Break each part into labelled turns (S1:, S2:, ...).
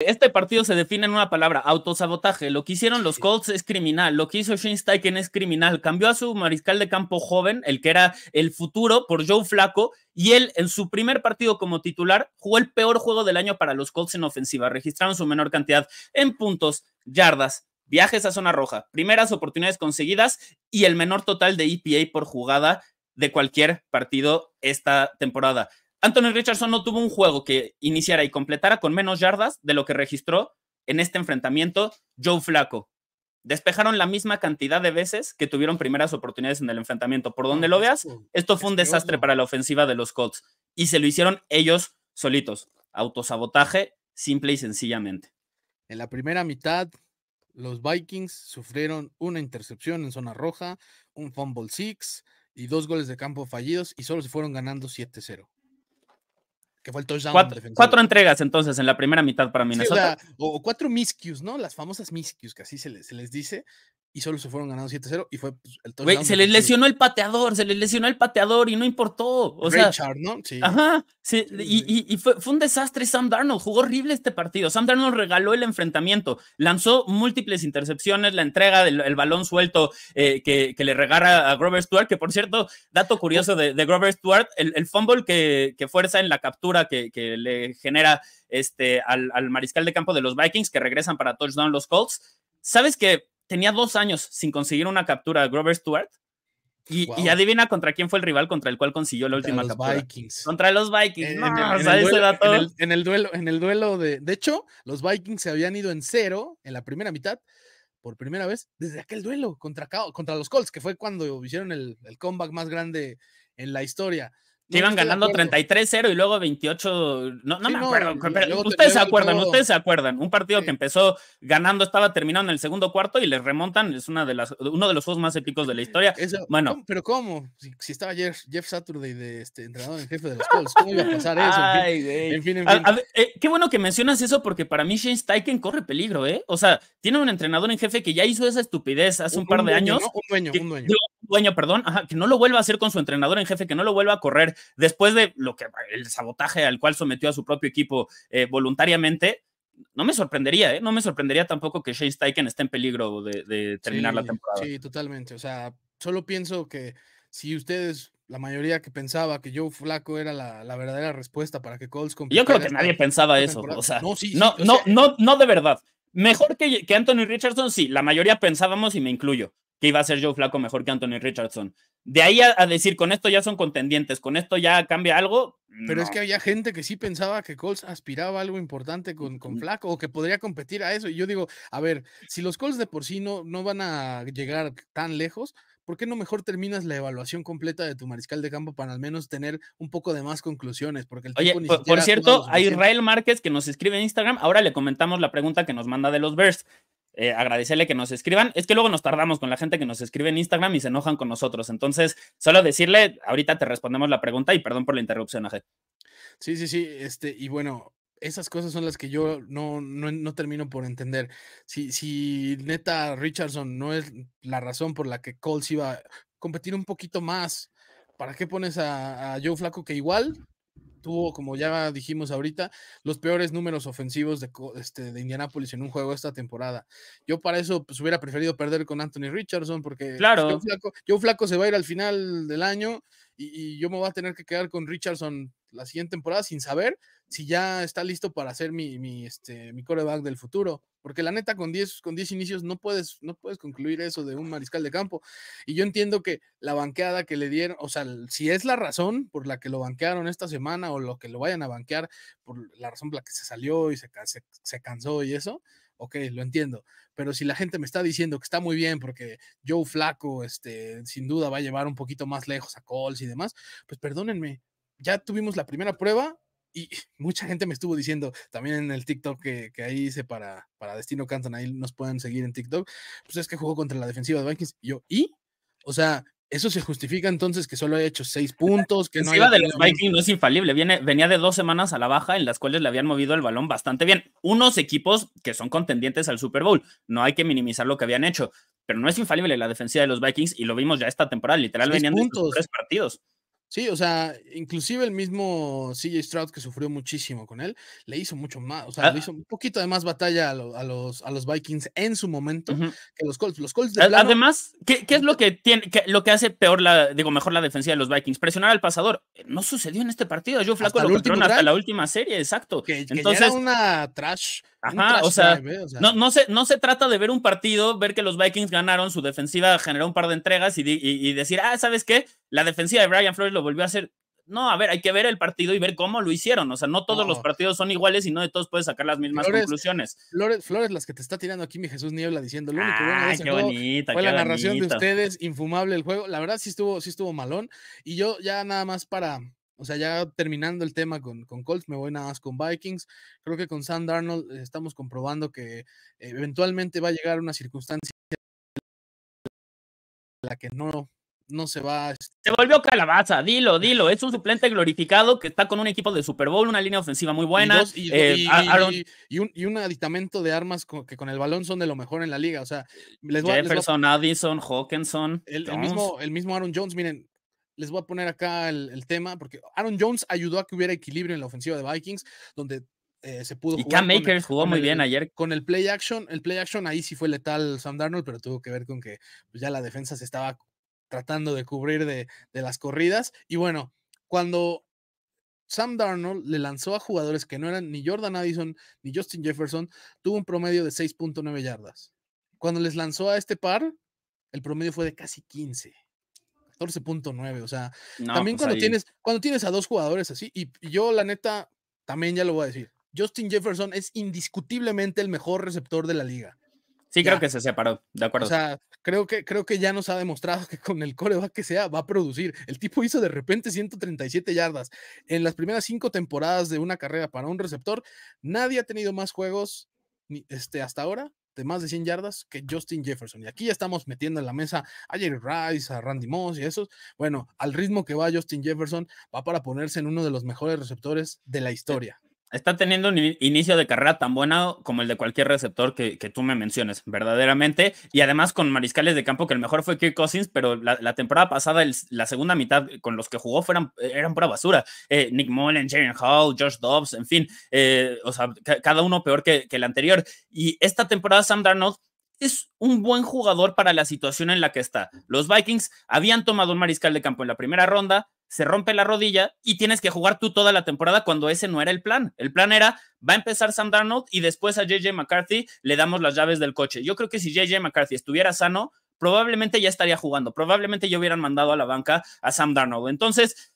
S1: Este partido se define en una palabra, autosabotaje. Lo que hicieron los Colts es criminal, lo que hizo Shane Steichen es criminal. Cambió a su mariscal de campo joven, el que era el futuro, por Joe Flaco, y él en su primer partido como titular jugó el peor juego del año para los Colts en ofensiva. Registraron su menor cantidad en puntos, yardas, viajes a zona roja, primeras oportunidades conseguidas y el menor total de EPA por jugada de cualquier partido esta temporada. Anthony Richardson no tuvo un juego que iniciara y completara con menos yardas de lo que registró en este enfrentamiento Joe Flaco. Despejaron la misma cantidad de veces que tuvieron primeras oportunidades en el enfrentamiento. Por donde lo pues, veas, pues, esto fue un desastre para la ofensiva de los Colts y se lo hicieron ellos solitos. Autosabotaje, simple y sencillamente.
S2: En la primera mitad, los Vikings sufrieron una intercepción en zona roja, un fumble six y dos goles de campo fallidos y solo se fueron ganando
S1: 7-0
S2: que fue el touchdown. Cuatro, cuatro,
S1: entregas entonces en la primera mitad para Minnesota.
S2: o, o, cuatro miscues, ¿no? Las famosas miscues, que así se les, se les dice y solo se fueron ganando
S1: 7-0 y fue pues, el touchdown. se les lesionó el pateador, se les lesionó el pateador y no importó. O Richard, sea,
S2: ¿no? Sí. Ajá.
S1: Sí, y, fue, un desastre Sam Darnold, jugó horrible este partido. Sam Darnold regaló el enfrentamiento, lanzó múltiples intercepciones, la entrega del balón suelto eh, que, que, le regala a Grover Stewart, que por cierto, dato curioso de, de Grover Stewart, el, el fumble que, fuerza en la captura que, que le genera este, al, mariscal de campo de los Vikings, que regresan para touchdown los Colts. ¿Sabes que tenía dos años sin conseguir una captura de Grover Stewart. Y, adivina contra quién fue el rival contra el cual consiguió la última captura. Contra los Vikings.
S2: En, el, duelo, en, el, duelo, de. De hecho, los Vikings se habían ido en cero en la primera mitad por primera vez desde aquel duelo contra, contra los Colts, que fue cuando hicieron el, comeback más grande en la historia iban ganando
S1: 33-0 y luego 28. No, no me acuerdo. ustedes se acuerdan, ustedes se acuerdan. Un partido que empezó ganando, estaba terminando en el segundo cuarto y les remontan. Es una de las, uno de los juegos más épicos de la historia. bueno. pero ¿cómo?
S2: Si, estaba Jeff, Saturday de este, entrenador en jefe de los Colts, ¿cómo iba a pasar eso?
S1: qué bueno que mencionas eso porque para mí Shane Steichen corre peligro, ¿eh? O sea, tiene un entrenador en jefe que ya hizo esa estupidez hace un, par de años. Un dueño, un dueño. perdón, que no lo vuelva a hacer con su entrenador en jefe, que no lo vuelva a correr después de lo que el sabotaje al cual sometió a su propio equipo eh, voluntariamente, no me sorprendería, ¿eh? no me sorprendería tampoco que Shane Steichen esté en peligro de, terminar la temporada. Sí,
S2: totalmente. O sea, solo pienso que si ustedes, la mayoría que pensaba que Joe Flaco era la, verdadera respuesta para que Colts Yo creo que nadie
S1: pensaba eso. no, no, no, eh no, no de verdad. Mejor que, que Anthony Richardson, sí, la mayoría pensábamos y me incluyo que iba a ser Joe Flaco mejor que Anthony Richardson. De ahí a, decir, con esto ya son contendientes, con esto ya cambia algo. Pero es que
S2: había gente que sí pensaba que Colts aspiraba a algo importante con, con Flaco o que podría competir a eso. Y yo digo, a ver, si los Colts de por sí no, van a llegar tan lejos, ¿por qué no mejor terminas la evaluación completa de tu mariscal de campo para al menos tener un poco de más conclusiones? Porque el Oye, por, por, cierto, a Israel
S1: Márquez que nos escribe en Instagram, ahora le comentamos la pregunta que nos manda de los Bears. Eh, agradecerle que nos escriban. Es que luego nos tardamos con la gente que nos escribe en Instagram y se enojan con nosotros. Entonces, solo decirle, ahorita te respondemos la pregunta y perdón por la interrupción, Aje.
S2: Sí, sí, sí. Este, y bueno, esas cosas son las que yo no, no, termino por entender. Si, si neta Richardson no es la razón por la que Coles iba a competir un poquito más, ¿para qué pones a, a Joe Flaco que igual tuvo, como ya dijimos ahorita, los peores números ofensivos de, este, de Indianápolis en un juego esta temporada. Yo para eso pues, hubiera preferido perder con Anthony Richardson porque pues, yo, flaco, flaco, se va a ir al final del año y, y, yo me voy a tener que quedar con Richardson la siguiente temporada sin saber si ya está listo para ser mi, mi, este, mi coreback del futuro. Porque la neta, con 10 con diez inicios no puedes, no puedes concluir eso de un mariscal de campo. Y yo entiendo que la banqueada que le dieron, o sea, si es la razón por la que lo banquearon esta semana o lo que lo vayan a banquear, por la razón por la que se salió y se, cansó y eso, ok, lo entiendo. Pero si la gente me está diciendo que está muy bien porque Joe Flaco, este, sin duda va a llevar un poquito más lejos a Coles y demás, pues perdónenme, ya tuvimos la primera prueba y mucha gente me estuvo diciendo también en el TikTok que, que ahí hice para, para Destino Canton, ahí nos pueden seguir en TikTok, pues es que jugó contra la defensiva de Vikings. Y yo, ¿y? O sea, ¿eso se justifica entonces que solo he hecho seis pues puntos? Que la defensiva de los Vikings
S1: no es infalible, Viene, venía de dos semanas a la baja en las cuales le habían movido el balón bastante bien. Unos equipos que son contendientes al Super Bowl, no hay que minimizar lo que habían hecho, pero no es infalible la defensiva de los Vikings y lo vimos ya esta temporada, literal venían de tres partidos.
S2: Sí, o sea, inclusive el mismo CJ Stroud que sufrió muchísimo con él, le hizo mucho más, o sea, le ah. hizo un poquito de más batalla a, los, a los Vikings en su momento que los Colts. Los Colts de Además,
S1: ¿qué, es lo que tiene, lo que hace peor la, digo, mejor la defensa de los Vikings? Presionar al pasador. No sucedió en este partido. Yo flaco hasta hasta la última serie, exacto. Que, era una trash Ajá, o sea, ¿eh? no, se, no se trata de ver un partido, ver que los Vikings ganaron, su defensiva generó un par de entregas y, decir, ah, ¿sabes qué? La defensiva de Brian Flores lo volvió a hacer. No, a ver, hay que ver el partido y ver cómo lo hicieron. O sea, no todos los partidos son iguales y no de todos puedes sacar las mismas conclusiones.
S2: Flores, las que te está tirando aquí mi Jesús Niebla diciendo, lo único ah, bueno qué bonita, fue la narración de ustedes, infumable el juego. La verdad estuvo, sí estuvo malón. Y yo ya nada más para, o sea, ya terminando el tema con, con, Colts, me voy nada más con Vikings. Creo que con Sam Darnold eh, estamos comprobando que eh, eventualmente va a llegar una circunstancia en la que no, no se va. Se este
S1: volvió calabaza, dilo, dilo. Es un suplente glorificado que está con un equipo de Super Bowl, una línea ofensiva muy buena. Y, y, eh, y,
S2: un, aditamento de armas que con el balón son de lo mejor en la liga. O sea,
S1: les voy, Jefferson, Addison, Hawkinson. mismo,
S2: el mismo Aaron Jones, miren, les voy a poner acá el, tema, porque Aaron Jones ayudó a que hubiera equilibrio en la ofensiva de Vikings, donde eh, se pudo. Y Cam Makers jugó muy bien ayer. Con el play action, el play action ahí sí fue letal Sam Darnold, pero tuvo que ver con que pues, ya la defensa se estaba tratando de cubrir de, de las corridas. Y bueno, cuando Sam Darnold le lanzó a jugadores que no eran ni Jordan Addison ni Justin Jefferson, tuvo un promedio de 6.9 yardas. Cuando les lanzó a este par, el promedio fue de casi 15. 14.9. O sea, también pues cuando tienes, cuando tienes a dos jugadores así, y, yo la neta, también ya lo voy a decir. Justin Jefferson es indiscutiblemente el mejor receptor de la liga.
S1: Sí, creo que se separó, de acuerdo. O sea,
S2: creo que, creo que ya nos ha demostrado que con el coreback que sea va a producir. El tipo hizo de repente 137 yardas. En las primeras cinco temporadas de una carrera para un receptor, nadie ha tenido más juegos este, hasta ahora de más de 100 yardas que Justin Jefferson. Y aquí ya estamos metiendo en la mesa a Jerry Rice, a Randy Moss y esos. Bueno, al ritmo que va Justin Jefferson, va para ponerse en uno de los mejores receptores de la historia
S1: está teniendo un inicio de carrera tan bueno como el de cualquier receptor que, tú me menciones, verdaderamente. Y además con mariscales de campo, que el mejor fue Kirk Cousins, pero la, temporada pasada, la segunda mitad con los que jugó eran pura basura. Eh, Nick Mullen, Jaren Hall, Josh Dobbs, en fin, eh, o sea, cada uno peor que, que el anterior. Y esta temporada Sam Darnold es un buen jugador para la situación en la que está. Los Vikings habían tomado un mariscal de campo en la primera ronda, se rompe la rodilla y tienes que jugar tú toda la temporada cuando ese no era el plan. El plan era, va a empezar Sam Darnold y después a JJ McCarthy le damos las llaves del coche. Yo creo que si JJ McCarthy estuviera sano, probablemente ya estaría jugando, probablemente ya hubieran mandado a la banca a Sam Darnold. Entonces,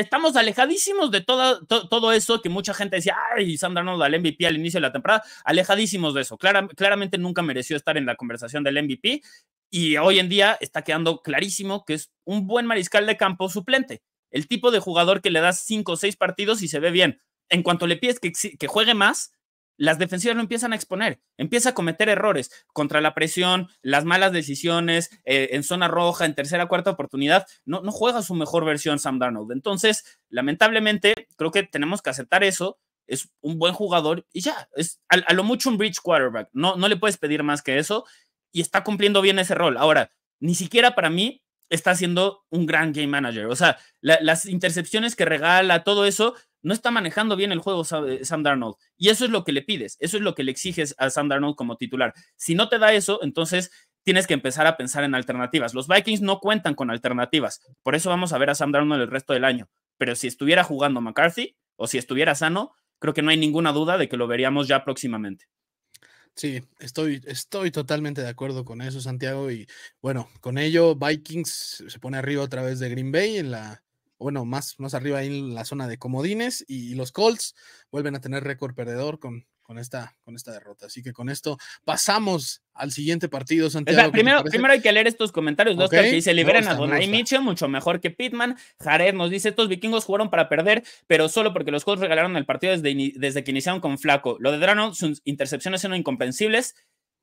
S1: estamos alejadísimos de todo eso que mucha gente decía, ay, Sandra da al MVP al inicio de la temporada, alejadísimos de eso. claramente nunca mereció estar en la conversación del MVP y hoy en día está quedando clarísimo que es un buen mariscal de campo suplente, el tipo de jugador que le das cinco o seis partidos y se ve bien. En cuanto le pides que, que juegue más, las defensivas lo empiezan a exponer, empieza a cometer errores contra la presión, las malas decisiones, eh, en zona roja, en tercera, cuarta oportunidad, no, no juega su mejor versión Sam Darnold. Entonces, lamentablemente, creo que tenemos que aceptar eso, es un buen jugador y ya, es a, lo mucho un bridge quarterback, no, no le puedes pedir más que eso y está cumpliendo bien ese rol. Ahora, ni siquiera para mí está siendo un gran game manager, o sea, las intercepciones que regala, todo eso, no está manejando bien el juego eh, Sam Darnold. Y eso es lo que le pides, eso es lo que le exiges a Sam Darnold como titular. Si no te da eso, entonces tienes que empezar a pensar en alternativas. Los Vikings no cuentan con alternativas, por eso vamos a ver a Sam Darnold el resto del año. Pero si estuviera jugando McCarthy o si estuviera sano, creo que no hay ninguna duda de que lo veríamos ya próximamente.
S2: Sí, estoy, estoy totalmente de acuerdo con eso, Santiago. Y bueno, con ello, Vikings se pone arriba otra vez de Green Bay en la, bueno, más, arriba ahí en la zona de comodines y, los Colts vuelven a tener récord perdedor con, con esta, con esta
S1: derrota. Así que con esto pasamos al
S2: siguiente partido,
S1: Santiago. primero, primero hay que leer estos comentarios dos que dice, liberan a a y Mitchell, mucho mejor que Pittman. Jared nos dice, estos vikingos jugaron para perder, pero solo porque los Colts regalaron el partido desde, desde que iniciaron con Flaco. Lo de Drano, sus intercepciones son incomprensibles.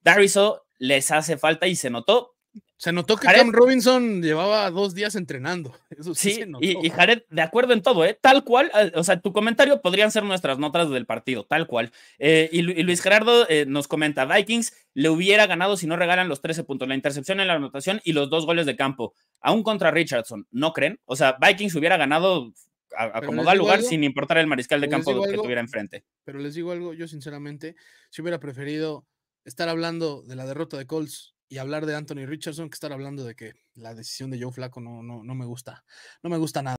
S1: Dariso les hace falta y se notó, se notó que Robinson llevaba dos días entrenando. sí, Y, Jared, de acuerdo en todo, ¿eh? tal cual. Eh, o sea, tu comentario podrían ser nuestras notas del partido, tal cual. Eh, y, Luis Gerardo eh, nos comenta: Vikings le hubiera ganado si no regalan los 13 puntos, la intercepción en la anotación y los dos goles de campo. Aún contra Richardson, ¿no creen? O sea, Vikings hubiera ganado a, como da lugar sin importar el mariscal de campo que tuviera enfrente.
S2: Pero les digo algo, yo sinceramente, si hubiera preferido estar hablando de la derrota de Colts y hablar de Anthony Richardson que estar hablando de que la decisión de Joe Flaco no, no, no me gusta, no me gusta nada.